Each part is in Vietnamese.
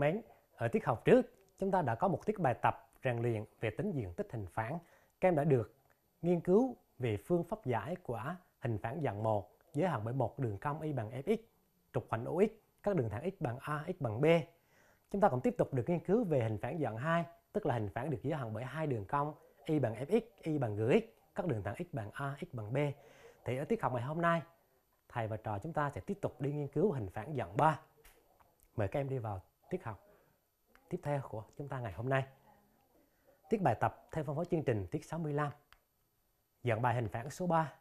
mến, ở tiết học trước, chúng ta đã có một tiết bài tập rèn luyện về tính diện tích hình phản. Các em đã được nghiên cứu về phương pháp giải của hình phản dạng 1 giới hạn bởi một đường cong y bằng fx, trục hoành OX, các đường thẳng x bằng a, x bằng b. Chúng ta cũng tiếp tục được nghiên cứu về hình phản dạng 2, tức là hình phản được giới hạn bởi hai đường cong y bằng fx, y bằng gx, các đường thẳng x bằng a, x bằng b. Thì ở tiết học ngày hôm nay, thầy và trò chúng ta sẽ tiếp tục đi nghiên cứu hình phản dạng 3. Mời các em đi vào tiết học tiếp theo của chúng ta ngày hôm nay. Tiết bài tập theo phân phối chương trình tiết 65. Dọn bài hình phản số 3.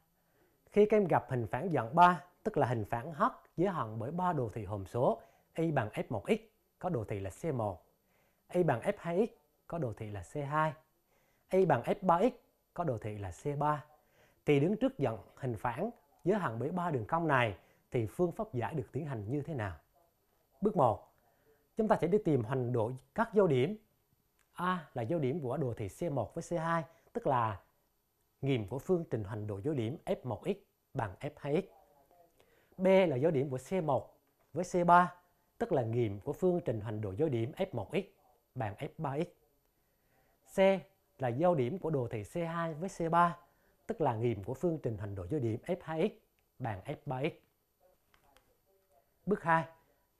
Khi các em gặp hình phản dọn 3, tức là hình phản H giới hạn bởi 3 đồ thị hồn số y bằng f1x có đồ thị là c1, y bằng f2x có đồ thị là c2, y bằng f3x có đồ thị là c3 thì đứng trước dọn hình phản giới hạn bởi 3 đường cong này thì phương pháp giải được tiến hành như thế nào? Bước 1 chúng ta sẽ đi tìm hoành độ các dấu điểm. A là dấu điểm của đồ thị C1 với C2, tức là nghiệm của phương trình hoành độ dấu điểm F1x bằng F2x. B là dấu điểm của C1 với C3, tức là nghiệm của phương trình hoành độ dấu điểm F1x bằng F3x. C là dấu điểm của đồ thị C2 với C3, tức là nghiệm của phương trình hoành độ dấu điểm F2x bằng F3x. Bước 2.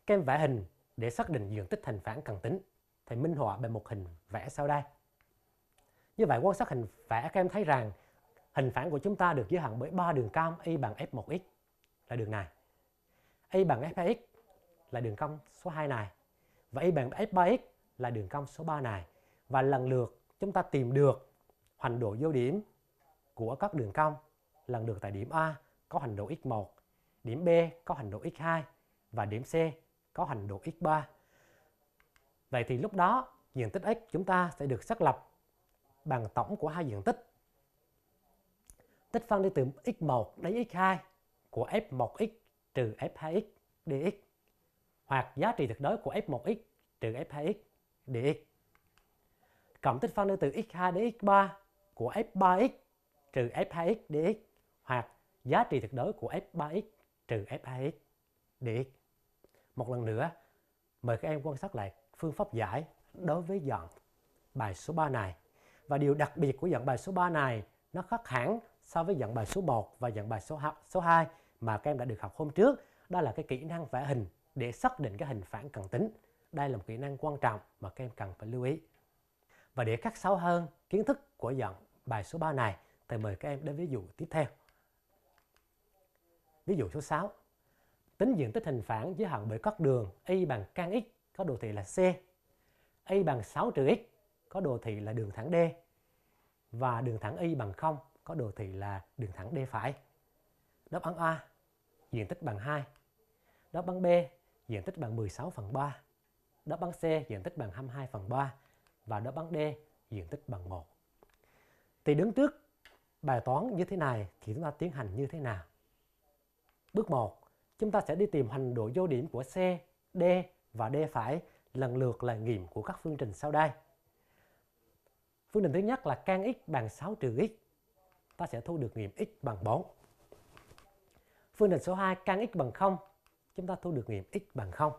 Kem vẽ hình để xác định diện tích hình phản cần tính thầy minh họa bằng một hình vẽ sau đây. Như vậy quan sát hình vẽ các em thấy rằng hình phản của chúng ta được giới hạn bởi ba đường cong y bằng f1x là đường này. y bằng f2x là đường cong số 2 này và y bằng f3x là đường cong số 3 này và lần lượt chúng ta tìm được hoành độ vô điểm của các đường cong lần lượt tại điểm A có hoành độ x1, điểm B có hoành độ x2 và điểm C có hành độ x3. Vậy thì lúc đó diện tích x chúng ta sẽ được xác lập bằng tổng của hai diện tích. Tích phân đi từ x1 đến x2 của f1x trừ f2x dx hoặc giá trị tuyệt đối của f1x trừ f2x dx. Cộng tích phân đi từ x2 đến x3 của f3x trừ f2x dx hoặc giá trị tuyệt đối của f3x trừ f2x dx. Một lần nữa, mời các em quan sát lại phương pháp giải đối với dạng bài số 3 này. Và điều đặc biệt của dạng bài số 3 này nó khác hẳn so với dạng bài số 1 và dạng bài số số 2 mà các em đã được học hôm trước, đó là cái kỹ năng vẽ hình để xác định cái hình phản cận tính. Đây là một kỹ năng quan trọng mà các em cần phải lưu ý. Và để khắc sâu hơn kiến thức của dạng bài số 3 này, thì mời các em đến ví dụ tiếp theo. Ví dụ số 6. Tính diện tích hình phản giới hạn bởi các đường y bằng căn x có đồ thị là c, y bằng 6 trừ x có đồ thị là đường thẳng d và đường thẳng y bằng 0 có đồ thị là đường thẳng d phải. Đáp án A diện tích bằng 2. Đáp án B diện tích bằng 16 phần 3. Đáp án C diện tích bằng 22 phần 3 và đáp án D diện tích bằng 1. Thì đứng trước bài toán như thế này thì chúng ta tiến hành như thế nào? Bước 1 chúng ta sẽ đi tìm hành độ vô điểm của C, D và D phải lần lượt là nghiệm của các phương trình sau đây. Phương trình thứ nhất là can x bằng 6 trừ x. Ta sẽ thu được nghiệm x bằng 4. Phương trình số 2 can x bằng 0. Chúng ta thu được nghiệm x bằng 0.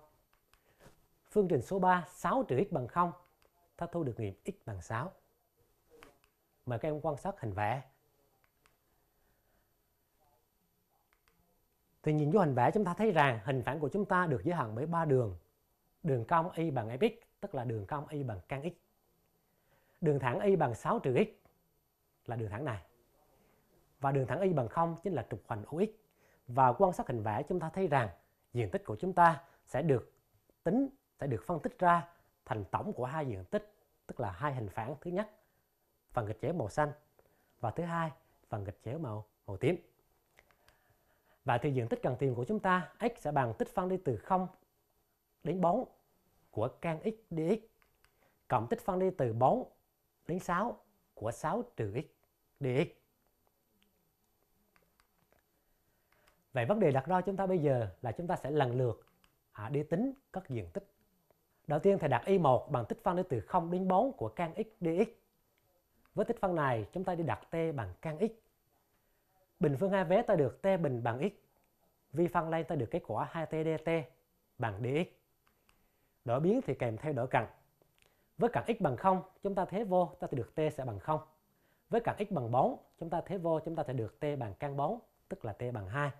Phương trình số 3 6 trừ x bằng 0. Ta thu được nghiệm x bằng 6. Mời các em quan sát hình vẽ. Thì nhìn vô hình vẽ chúng ta thấy rằng hình phản của chúng ta được giới hạn bởi ba đường. Đường cong y bằng fx, tức là đường cong y bằng căn x. Đường thẳng y bằng 6 trừ x là đường thẳng này. Và đường thẳng y bằng 0 chính là trục hoành OX. Và quan sát hình vẽ chúng ta thấy rằng diện tích của chúng ta sẽ được tính, sẽ được phân tích ra thành tổng của hai diện tích, tức là hai hình phản thứ nhất, phần gạch chéo màu xanh và thứ hai, phần gạch chéo màu màu tím. Và thì diện tích cần tìm của chúng ta, x sẽ bằng tích phân đi từ 0 đến 4 của can x dx cộng tích phân đi từ 4 đến 6 của 6 trừ x dx. Vậy vấn đề đặt ra chúng ta bây giờ là chúng ta sẽ lần lượt à, đi tính các diện tích. Đầu tiên thầy đặt y1 bằng tích phân đi từ 0 đến 4 của can x dx. Với tích phân này chúng ta đi đặt t bằng can x Bình phương hai vế ta được t bình bằng x. Vi phân lên ta được kết quả 2t dt bằng dx. Đổi biến thì kèm theo đổi cặn. Với cạnh x bằng 0, chúng ta thế vô, ta sẽ được t sẽ bằng 0. Với cạnh x bằng 4, chúng ta thế vô, chúng ta sẽ được t bằng căn 4, tức là t bằng 2.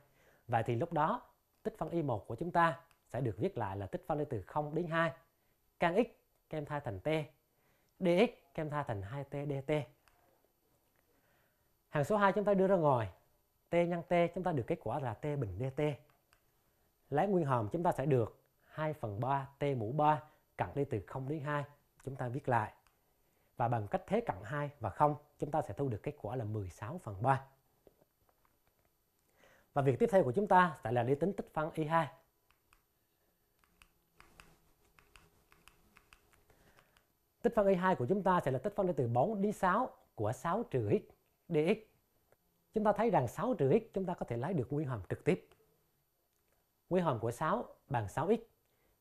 Vậy thì lúc đó, tích phân y1 của chúng ta sẽ được viết lại là tích phân đi từ 0 đến 2. Căn x kem thay thành t, dx kem thay thành 2t dt. Hằng số 2 chúng ta đưa ra ngoài T nhân T chúng ta được kết quả là T bình DT. Lấy nguyên hàm chúng ta sẽ được 2 phần 3 T mũ 3 cặn đi từ 0 đến 2 chúng ta viết lại. Và bằng cách thế cặn 2 và 0 chúng ta sẽ thu được kết quả là 16 phần 3. Và việc tiếp theo của chúng ta sẽ là đi tính tích phân Y2. Tích phân Y2 của chúng ta sẽ là tích phân đi từ 4 đến 6 của 6 trừ x dx chúng ta thấy rằng 6 trừ x chúng ta có thể lấy được nguyên hàm trực tiếp. nguyên hàm của 6 bằng 6x.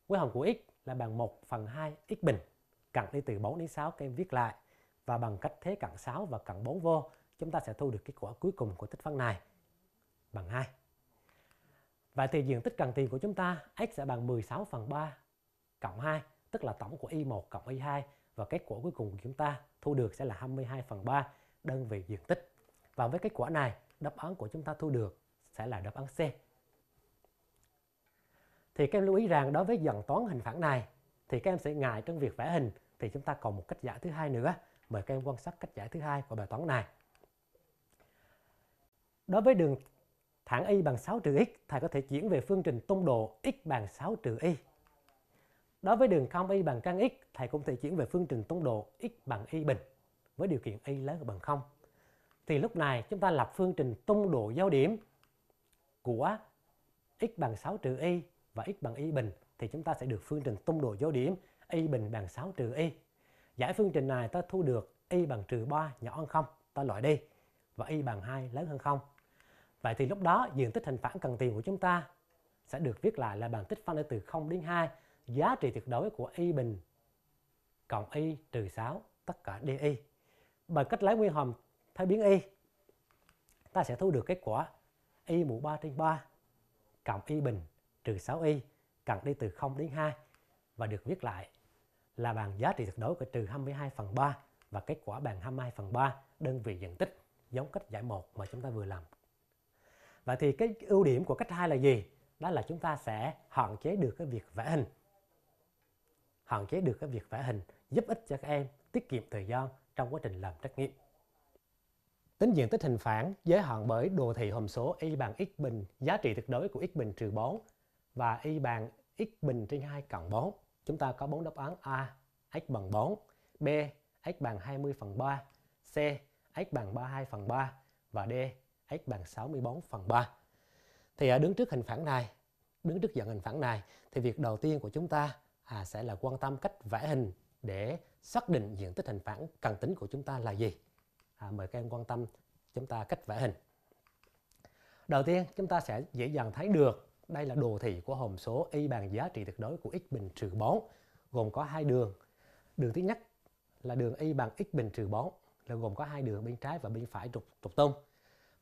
nguyên hàm của x là bằng 1 phần 2 x bình. Cặn đi từ 4 đến 6 các em viết lại. Và bằng cách thế cặn 6 và cặn 4 vô, chúng ta sẽ thu được kết quả cuối cùng của tích phân này bằng 2. và thì diện tích cần tìm của chúng ta x sẽ bằng 16 phần 3 cộng 2, tức là tổng của y1 cộng y2 và kết quả cuối cùng của chúng ta thu được sẽ là 22 phần 3 đơn vị diện tích và với kết quả này, đáp án của chúng ta thu được sẽ là đáp án C. Thì các em lưu ý rằng đối với dần toán hình phẳng này thì các em sẽ ngại trong việc vẽ hình thì chúng ta còn một cách giải thứ hai nữa. Mời các em quan sát cách giải thứ hai của bài toán này. Đối với đường thẳng y bằng 6 trừ x, thầy có thể chuyển về phương trình tung độ x bằng 6 trừ y. Đối với đường không y bằng căn x, thầy cũng thể chuyển về phương trình tung độ x bằng y bình với điều kiện y lớn hơn bằng 0 thì lúc này chúng ta lập phương trình tung độ giao điểm của x bằng 6 trừ y và x bằng y bình thì chúng ta sẽ được phương trình tung độ giao điểm y bình bằng 6 trừ y. Giải phương trình này ta thu được y bằng trừ 3 nhỏ hơn 0, ta loại đi và y bằng 2 lớn hơn 0. Vậy thì lúc đó diện tích hình phản cần tìm của chúng ta sẽ được viết lại là bằng tích phân từ 0 đến 2 giá trị tuyệt đối của y bình cộng y trừ 6 tất cả dy Bằng cách lấy nguyên hàm thay biến y ta sẽ thu được kết quả y mũ 3 trên 3 cộng y bình trừ 6y cần đi từ 0 đến 2 và được viết lại là bằng giá trị tuyệt đối của trừ 22 phần 3 và kết quả bằng 22 phần 3 đơn vị diện tích giống cách giải 1 mà chúng ta vừa làm. Vậy thì cái ưu điểm của cách 2 là gì? Đó là chúng ta sẽ hạn chế được cái việc vẽ hình. Hạn chế được cái việc vẽ hình giúp ích cho các em tiết kiệm thời gian trong quá trình làm trắc nghiệm. Tính diện tích hình phản giới hạn bởi đồ thị hàm số y bằng x bình giá trị tuyệt đối của x bình trừ 4 và y bằng x bình trên 2 cộng 4. Chúng ta có bốn đáp án A, x bằng 4, B, x bằng 20 phần 3, C, x bằng 32 phần 3 và D, x bằng 64 phần 3. Thì à, đứng trước hình phản này, đứng trước dạng hình phản này thì việc đầu tiên của chúng ta à, sẽ là quan tâm cách vẽ hình để xác định diện tích hình phản cần tính của chúng ta là gì à, mời các em quan tâm chúng ta cách vẽ hình đầu tiên chúng ta sẽ dễ dàng thấy được đây là đồ thị của hàm số y bằng giá trị tuyệt đối của x bình trừ 4 gồm có hai đường đường thứ nhất là đường y bằng x bình trừ 4 là gồm có hai đường bên trái và bên phải trục trục tung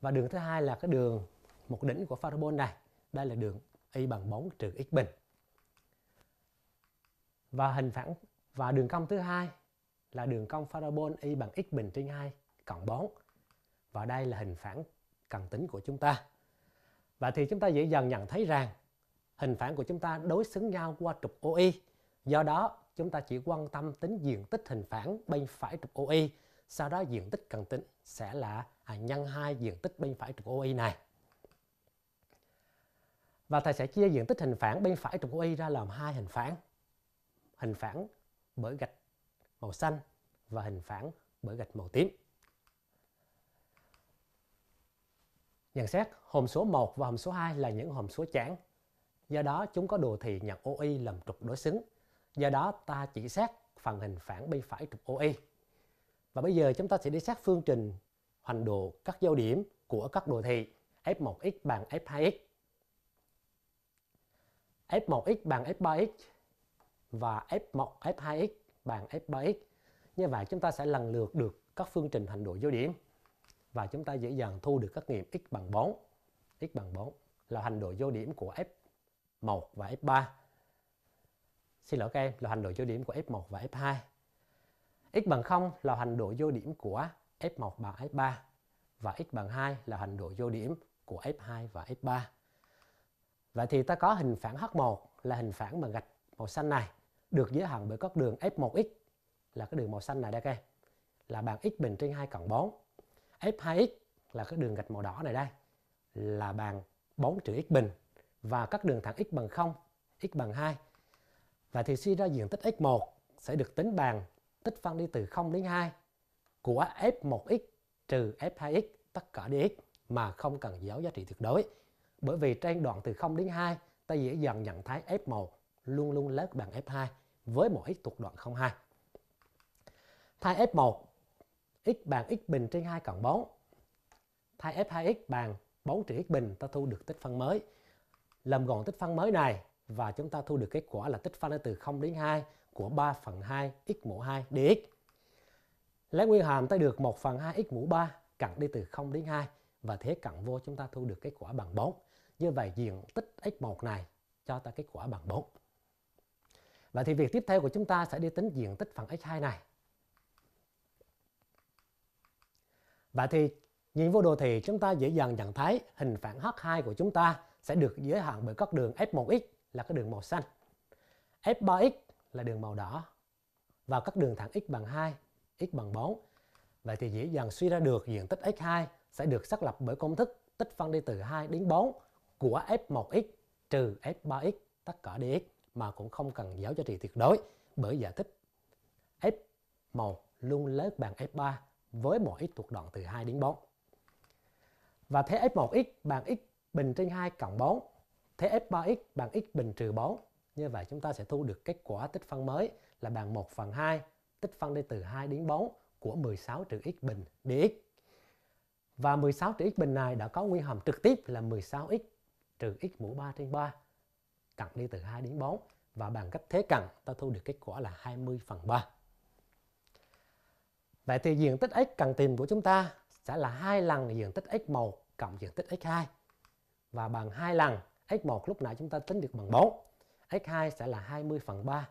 và đường thứ hai là cái đường một đỉnh của parabol này đây là đường y bằng 4 trừ x bình và hình phẳng và đường cong thứ hai là đường cong parabol y bằng x bình trên 2 cộng 4. Và đây là hình phản cần tính của chúng ta. Và thì chúng ta dễ dàng nhận thấy rằng hình phản của chúng ta đối xứng nhau qua trục OI. Do đó, chúng ta chỉ quan tâm tính diện tích hình phản bên phải trục OI, sau đó diện tích cần tính sẽ là à, nhân 2 diện tích bên phải trục OI này. Và thầy sẽ chia diện tích hình phản bên phải trục OI ra làm hai hình phản. Hình phản bởi gạch màu xanh và hình phản bởi gạch màu tím. Nhận xét, hòm số 1 và hòm số 2 là những hòm số chẵn. Do đó, chúng có đồ thị nhận OI làm trục đối xứng. Do đó, ta chỉ xét phần hình phản bi phải trục OI. Và bây giờ chúng ta sẽ đi xét phương trình hoành độ các giao điểm của các đồ thị F1x bằng F2x. F1x bằng F3x và F1, F2x bằng F3x. Như vậy chúng ta sẽ lần lượt được các phương trình hoành độ giao điểm và chúng ta dễ dàng thu được các nghiệm x bằng 4. x bằng 4 là hành độ vô điểm của F1 và F3. Xin lỗi các em, là hành độ vô điểm của F1 và F2. x bằng 0 là hành độ vô điểm của F1 và F3 và x bằng 2 là hành độ vô điểm của F2 và F3. Vậy thì ta có hình phản H1 là hình phản bằng gạch màu xanh này được giới hạn bởi các đường F1x là cái đường màu xanh này đây các em là bằng x bình trên 2 cộng 4 F2X là cái đường gạch màu đỏ này đây là bằng 4 trừ x bình và các đường thẳng x bằng 0, x bằng 2. và thì suy ra diện tích x1 sẽ được tính bằng tích phân đi từ 0 đến 2 của f1x trừ f2x tất cả dx mà không cần dấu giá trị tuyệt đối. Bởi vì trên đoạn từ 0 đến 2 ta dễ dàng nhận thấy f1 luôn luôn lớn bằng f2 với mỗi x thuộc đoạn 02. Thay f1 x bằng x bình trên 2 cộng 4. Thay f2x bằng 4 trừ x bình ta thu được tích phân mới. Làm gọn tích phân mới này và chúng ta thu được kết quả là tích phân từ 0 đến 2 của 3 phần 2 x mũ 2 dx. Lấy nguyên hàm ta được 1 phần 2 x mũ 3 cặn đi từ 0 đến 2 và thế cặn vô chúng ta thu được kết quả bằng 4. Như vậy diện tích x1 này cho ta kết quả bằng 4. Và thì việc tiếp theo của chúng ta sẽ đi tính diện tích phần x2 này. Vậy thì nhìn vô đồ thị chúng ta dễ dàng nhận thấy hình phản H2 của chúng ta sẽ được giới hạn bởi các đường F1x là các đường màu xanh, F3x là đường màu đỏ và các đường thẳng x bằng 2, x bằng 4. Vậy thì dễ dàng suy ra được diện tích x2 sẽ được xác lập bởi công thức tích phân đi từ 2 đến 4 của f1x trừ f3x tất cả dx mà cũng không cần giáo giá trị tuyệt đối bởi giả thích f1 luôn lớn bằng f3 với mỗi thuộc đoạn từ 2 đến 4. Và thế f1x bằng x bình trên 2 cộng 4, thế f3x bằng x bình trừ 4. Như vậy chúng ta sẽ thu được kết quả tích phân mới là bằng 1 phần 2 tích phân đi từ 2 đến 4 của 16 trừ x bình dx. Và 16 trừ x bình này đã có nguyên hàm trực tiếp là 16x trừ x mũ 3 trên 3 cặn đi từ 2 đến 4 và bằng cách thế cặn ta thu được kết quả là 20 phần 3. Vậy thì diện tích x cần tìm của chúng ta sẽ là hai lần diện tích x1 cộng diện tích x2 và bằng hai lần x1 lúc nãy chúng ta tính được bằng 4 x2 sẽ là 20 phần 3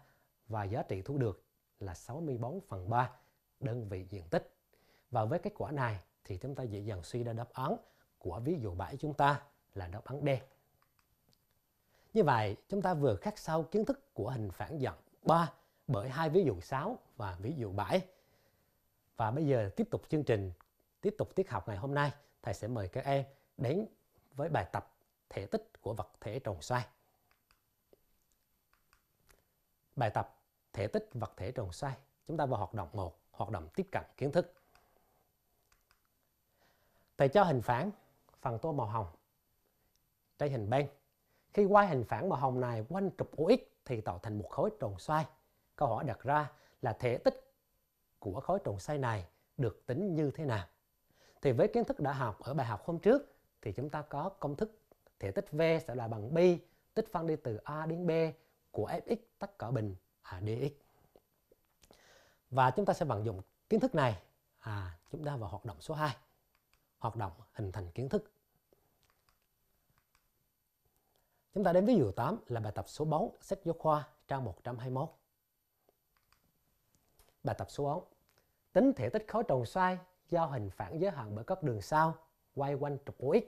và giá trị thu được là 64 phần 3 đơn vị diện tích và với kết quả này thì chúng ta dễ dàng suy ra đáp án của ví dụ 7 chúng ta là đáp án D như vậy chúng ta vừa khắc sâu kiến thức của hình phản dạng 3 bởi hai ví dụ 6 và ví dụ 7 và bây giờ tiếp tục chương trình, tiếp tục tiết học ngày hôm nay, thầy sẽ mời các em đến với bài tập thể tích của vật thể tròn xoay. Bài tập thể tích vật thể tròn xoay. Chúng ta vào hoạt động 1, hoạt động tiếp cận kiến thức. Thầy cho hình phản phần tô màu hồng trên hình bên. Khi quay hình phản màu hồng này quanh trục OX thì tạo thành một khối tròn xoay. Câu hỏi đặt ra là thể tích của khối trùng xoay này được tính như thế nào. Thì với kiến thức đã học ở bài học hôm trước thì chúng ta có công thức thể tích V sẽ là bằng b tích phân đi từ A đến B của Fx tất cả bình à, dx. Và chúng ta sẽ vận dụng kiến thức này à, chúng ta vào hoạt động số 2. Hoạt động hình thành kiến thức. Chúng ta đến ví dụ 8 là bài tập số 4 sách giáo khoa trang 121. Bài tập số 4 Tính thể tích khối tròn xoay giao hình phản giới hạn bởi các đường sau quay quanh trục OX.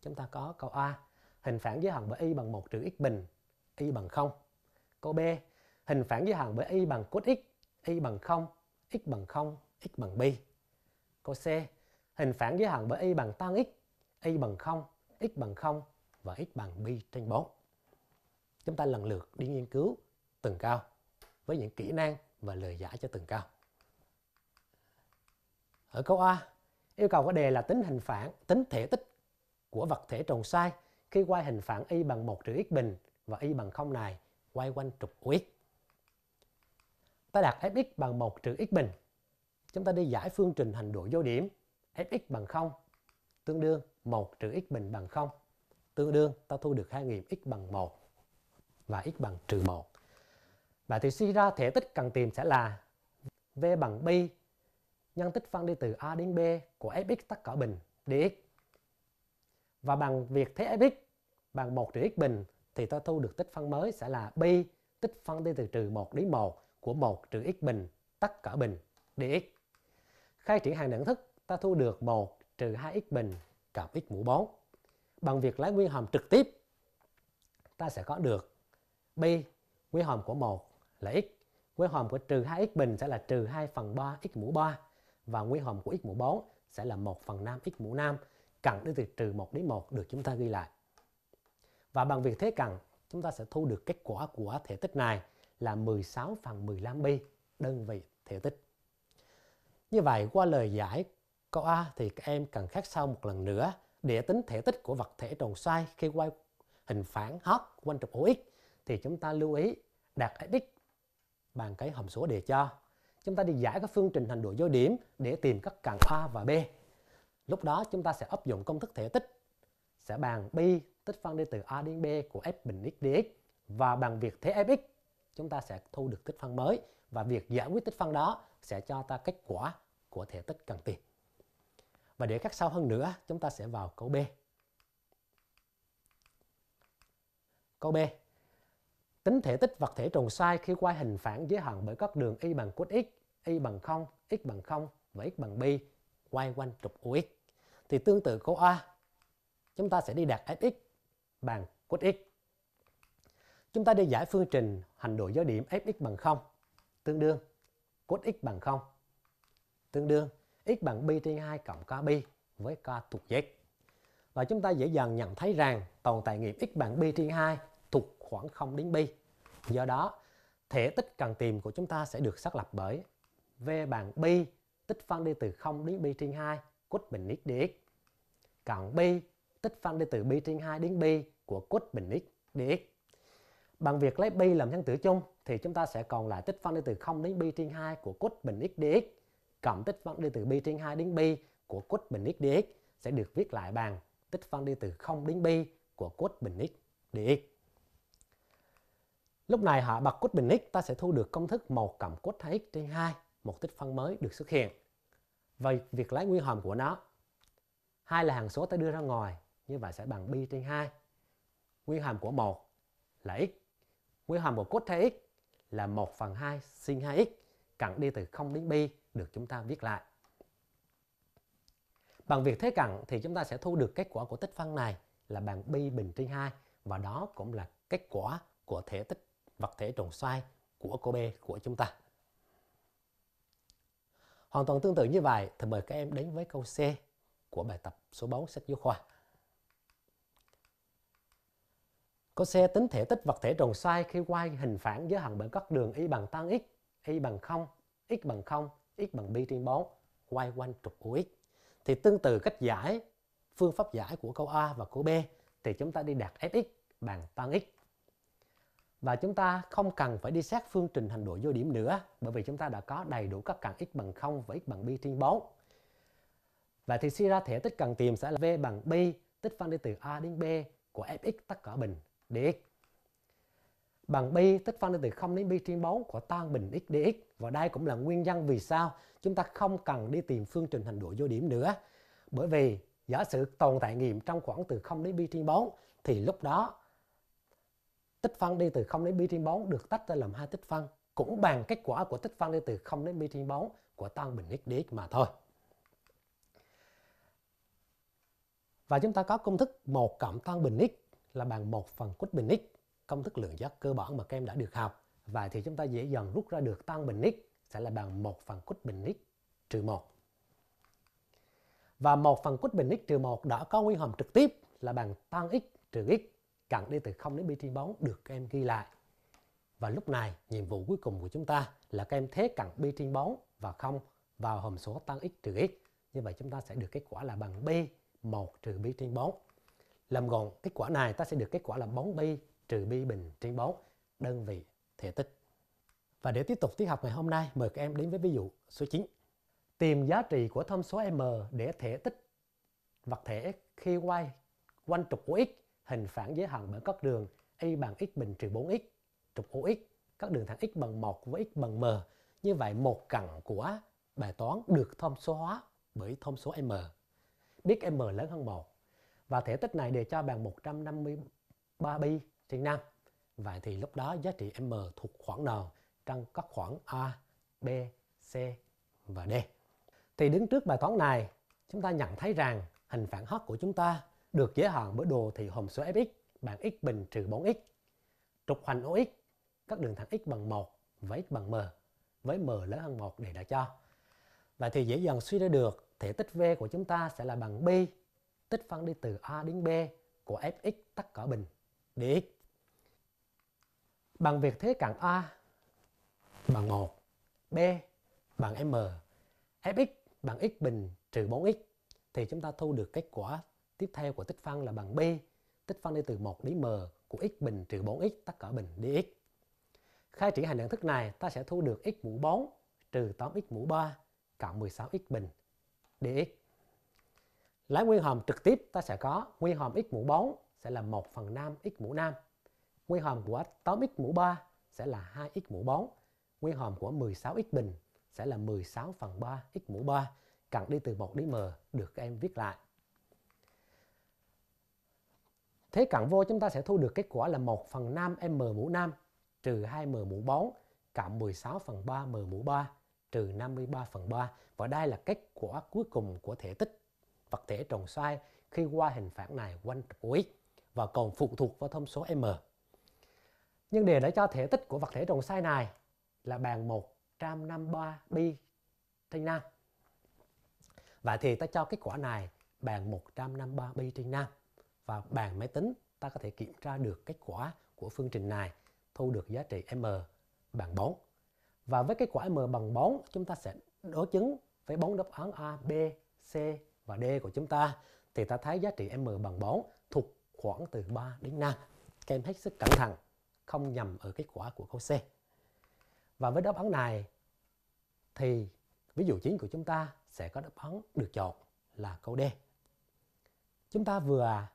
Chúng ta có câu A, hình phản giới hạn bởi y bằng 1 trừ x bình, y bằng 0. Câu B, hình phản giới hạn bởi y bằng cos x, y bằng 0, x bằng 0, x bằng b Câu C, hình phản giới hạn bởi y bằng tan x, y bằng 0, x bằng 0 và x bằng b trên 4. Chúng ta lần lượt đi nghiên cứu từng cao với những kỹ năng và lời giải cho từng cao. Ở câu A, yêu cầu có đề là tính hình phản, tính thể tích của vật thể tròn xoay khi quay hình phản y bằng 1 trừ x bình và y bằng 0 này quay quanh trục của x. Ta đặt fx bằng 1 trừ x bình. Chúng ta đi giải phương trình hành độ vô điểm fx bằng 0 tương đương 1 trừ x bình bằng 0 tương đương ta thu được hai nghiệm x bằng 1 và x bằng trừ 1. và thì suy ra thể tích cần tìm sẽ là v bằng pi nhân tích phân đi từ A đến B của fx tất cả bình dx. Và bằng việc thế fx bằng 1 trừ x bình thì ta thu được tích phân mới sẽ là b tích phân đi từ trừ 1 đến 1 của 1 trừ x bình tất cả bình dx. Khai triển hàng đẳng thức ta thu được 1 trừ 2x bình cộng x mũ 4. Bằng việc lấy nguyên hàm trực tiếp ta sẽ có được b nguyên hàm của 1 là x nguyên hàm của trừ 2x bình sẽ là trừ 2 phần 3 x mũ 3 và nguyên hàm của x mũ 4 sẽ là 1 phần 5 x mũ 5 cần đến từ trừ 1 đến 1 được chúng ta ghi lại. Và bằng việc thế cần, chúng ta sẽ thu được kết quả của thể tích này là 16 phần 15 pi đơn vị thể tích. Như vậy qua lời giải câu A thì các em cần khắc sâu một lần nữa để tính thể tích của vật thể tròn xoay khi quay hình phản hót quanh trục OX thì chúng ta lưu ý đạt x bằng cái hàm số đề cho chúng ta đi giải các phương trình hành độ vô điểm để tìm các càng A và B. Lúc đó chúng ta sẽ áp dụng công thức thể tích, sẽ bàn b tích phân đi từ A đến B của f bình x dx và bằng việc thế fx chúng ta sẽ thu được tích phân mới và việc giải quyết tích phân đó sẽ cho ta kết quả của thể tích cần tìm. Và để cắt sâu hơn nữa, chúng ta sẽ vào câu B. Câu B Tính thể tích vật thể tròn xoay khi quay hình phản giới hạn bởi các đường y bằng cos x, y bằng 0, x bằng 0 và x bằng b quay quanh trục Ox Thì tương tự câu A, chúng ta sẽ đi đặt fx bằng cos x. Chúng ta đi giải phương trình hành độ giới điểm fx bằng 0 tương đương cos x bằng 0 tương đương x bằng b trên 2 cộng k pi với k thuộc z. Và chúng ta dễ dàng nhận thấy rằng tồn tại nghiệm x bằng b trên 2 khoảng 0 đến pi. Do đó, thể tích cần tìm của chúng ta sẽ được xác lập bởi V bằng pi tích phân đi từ 0 đến pi trên 2 cos bình x dx cộng pi tích phân đi từ pi trên 2 đến pi của cos bình x dx. Bằng việc lấy pi làm phân tử chung thì chúng ta sẽ còn lại tích phân đi từ 0 đến pi trên 2 của cos bình x dx cộng tích phân đi từ pi trên 2 đến pi của cos bình x dx sẽ được viết lại bằng tích phân đi từ 0 đến pi của cos bình x dx. Lúc này hỏi bậc cốt bình x ta sẽ thu được công thức 1 cộng cốt 2x trên 2, một tích phân mới được xuất hiện. Và việc lấy nguyên hàm của nó. Hai là hàng số ta đưa ra ngoài, như vậy sẽ bằng pi trên 2. Nguyên hàm của 1 là x. Nguyên hàm của cốt 2x là 1 phần 2 sin 2x. Cặn đi từ 0 đến pi được chúng ta viết lại. Bằng việc thế cặn thì chúng ta sẽ thu được kết quả của tích phân này là bằng pi bình trên 2 và đó cũng là kết quả của thể tích vật thể tròn xoay của cô B của chúng ta. Hoàn toàn tương tự như vậy thì mời các em đến với câu C của bài tập số 4 sách giáo khoa. Câu C tính thể tích vật thể tròn xoay khi quay hình phản giới hạn bởi các đường y bằng tan x, y bằng 0, x bằng 0, x bằng pi trên 4 quay quanh trục của x. Thì tương tự cách giải phương pháp giải của câu A và câu B thì chúng ta đi đạt Fx bằng tan x và chúng ta không cần phải đi xét phương trình thành độ vô điểm nữa bởi vì chúng ta đã có đầy đủ các cạnh x bằng 0 và x bằng pi trên 4. và thì suy ra thể tích cần tìm sẽ là v bằng pi tích phân đi từ a đến b của fx tất cả bình dx bằng pi tích phân đi từ 0 đến pi trên 4 của tan bình x dx và đây cũng là nguyên nhân vì sao chúng ta không cần đi tìm phương trình thành độ vô điểm nữa bởi vì giả sử tồn tại nghiệm trong khoảng từ 0 đến pi trên 4 thì lúc đó tích phân đi từ 0 đến pi trên 4 được tách ra làm hai tích phân cũng bằng kết quả của tích phân đi từ 0 đến pi trên 4 của tan bình x dx mà thôi. Và chúng ta có công thức 1 cộng tan bình x là bằng 1 phần quýt bình x, công thức lượng giác cơ bản mà các em đã được học. Và thì chúng ta dễ dàng rút ra được tan bình x sẽ là bằng 1 phần quýt bình x trừ 1. Và 1 phần quýt bình x trừ 1 đã có nguyên hàm trực tiếp là bằng tan x trừ x cặn đi từ 0 đến pi trên 4 được các em ghi lại. Và lúc này nhiệm vụ cuối cùng của chúng ta là các em thế cặn pi trên 4 và 0 vào hàm số tăng x trừ x. Như vậy chúng ta sẽ được kết quả là bằng b 1 trừ pi trên 4. Làm gọn kết quả này ta sẽ được kết quả là 4 pi trừ pi bình trên 4 đơn vị thể tích. Và để tiếp tục tiết học ngày hôm nay, mời các em đến với ví dụ số 9. Tìm giá trị của thông số m để thể tích vật thể khi quay quanh trục của x hình phản giới hạn bởi các đường y bằng x bình trừ 4x trục OX, các đường thẳng x bằng 1 với x bằng m. Như vậy một cẳng của bài toán được thông số hóa bởi thông số m. Biết m lớn hơn 1 và thể tích này để cho bằng 153 pi trên 5. Vậy thì lúc đó giá trị m thuộc khoảng nào trong các khoảng a, b, c và d. Thì đứng trước bài toán này, chúng ta nhận thấy rằng hình phản h của chúng ta được giới hạn bởi đồ thị hàm số fx bằng x bình trừ 4x. Trục hoành OX, các đường thẳng x bằng 1 và x bằng m, với m lớn hơn 1 để đã cho. Vậy thì dễ dàng suy ra được thể tích V của chúng ta sẽ là bằng b tích phân đi từ A đến B của fx tất cả bình dx. Bằng việc thế cạnh A bằng 1, B bằng m, fx bằng x bình trừ 4x thì chúng ta thu được kết quả tiếp theo của tích phân là bằng b. Tích phân đi từ 1 đến m của x bình trừ 4x tất cả bình dx. Khai triển hành đẳng thức này, ta sẽ thu được x mũ 4 trừ 8x mũ 3 cộng 16x bình dx. Lấy nguyên hàm trực tiếp ta sẽ có nguyên hàm x mũ 4 sẽ là 1 phần 5 x mũ 5. Nguyên hàm của 8x mũ 3 sẽ là 2x mũ 4. Nguyên hàm của 16x bình sẽ là 16 phần 3 x mũ 3 cần đi từ 1 đến m được các em viết lại. Thế cặn vô chúng ta sẽ thu được kết quả là 1 phần 5 m mũ 5 trừ 2 m mũ 4 cộng 16 phần 3 m mũ 3 trừ 53 phần 3. Và đây là kết quả cuối cùng của thể tích vật thể tròn xoay khi qua hình phản này quanh trục cuối và còn phụ thuộc vào thông số m. Nhưng đề đã cho thể tích của vật thể tròn xoay này là bằng 153 pi trên 5. Vậy thì ta cho kết quả này bằng 153 pi trên 5 và bàn máy tính ta có thể kiểm tra được kết quả của phương trình này thu được giá trị m bằng 4. Và với kết quả m bằng 4 chúng ta sẽ đối chứng với bốn đáp án A, B, C và D của chúng ta thì ta thấy giá trị m bằng 4 thuộc khoảng từ 3 đến 5. Các em hết sức cẩn thận, không nhầm ở kết quả của câu C. Và với đáp án này thì ví dụ chính của chúng ta sẽ có đáp án được chọn là câu D. Chúng ta vừa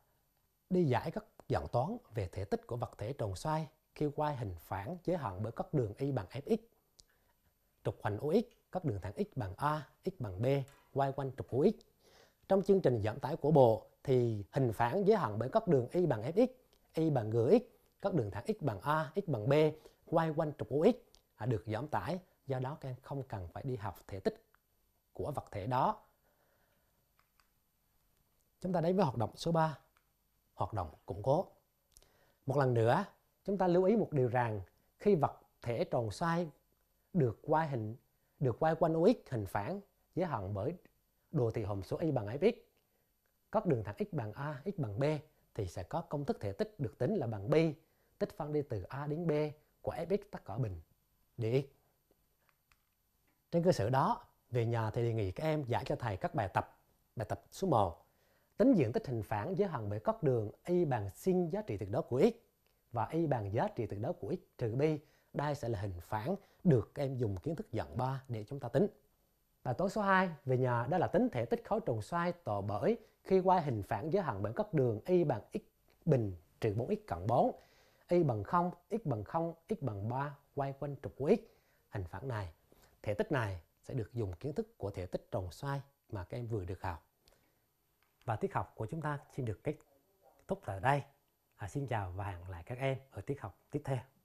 đi giải các dạng toán về thể tích của vật thể tròn xoay khi quay hình phản giới hạn bởi các đường y bằng fx. Trục hoành OX, các đường thẳng x bằng a, x bằng b quay quanh trục OX. Trong chương trình giảm tải của bộ thì hình phản giới hạn bởi các đường y bằng fx, y bằng gx, các đường thẳng x bằng a, x bằng b quay quanh trục OX được giảm tải, do đó các em không cần phải đi học thể tích của vật thể đó. Chúng ta đến với hoạt động số 3 hoạt động củng cố. Một lần nữa, chúng ta lưu ý một điều rằng khi vật thể tròn xoay được quay hình được quay quanh OX hình phản giới hạn bởi đồ thị hàm số y bằng fx. Các đường thẳng x bằng a, x bằng b thì sẽ có công thức thể tích được tính là bằng b tích phân đi từ a đến b của fx tất cả bình dx. Trên cơ sở đó, về nhà thì đề nghị các em giải cho thầy các bài tập. Bài tập số 1 Tính diện tích hình phản giới hạn bởi các đường y bằng sin giá trị thực đó của x và y bằng giá trị thực đó của x trừ bi. Đây sẽ là hình phản được em dùng kiến thức dạng 3 để chúng ta tính. Bài toán số 2 về nhà đó là tính thể tích khối tròn xoay tỏ bởi khi quay hình phản giới hạn bởi các đường y bằng x bình trừ 4x cộng 4, y bằng 0, x bằng 0, x bằng 3 quay quanh trục của x. Hình phản này, thể tích này sẽ được dùng kiến thức của thể tích tròn xoay mà các em vừa được học và tiết học của chúng ta xin được kết thúc tại đây. À, xin chào và hẹn lại các em ở tiết học tiếp theo.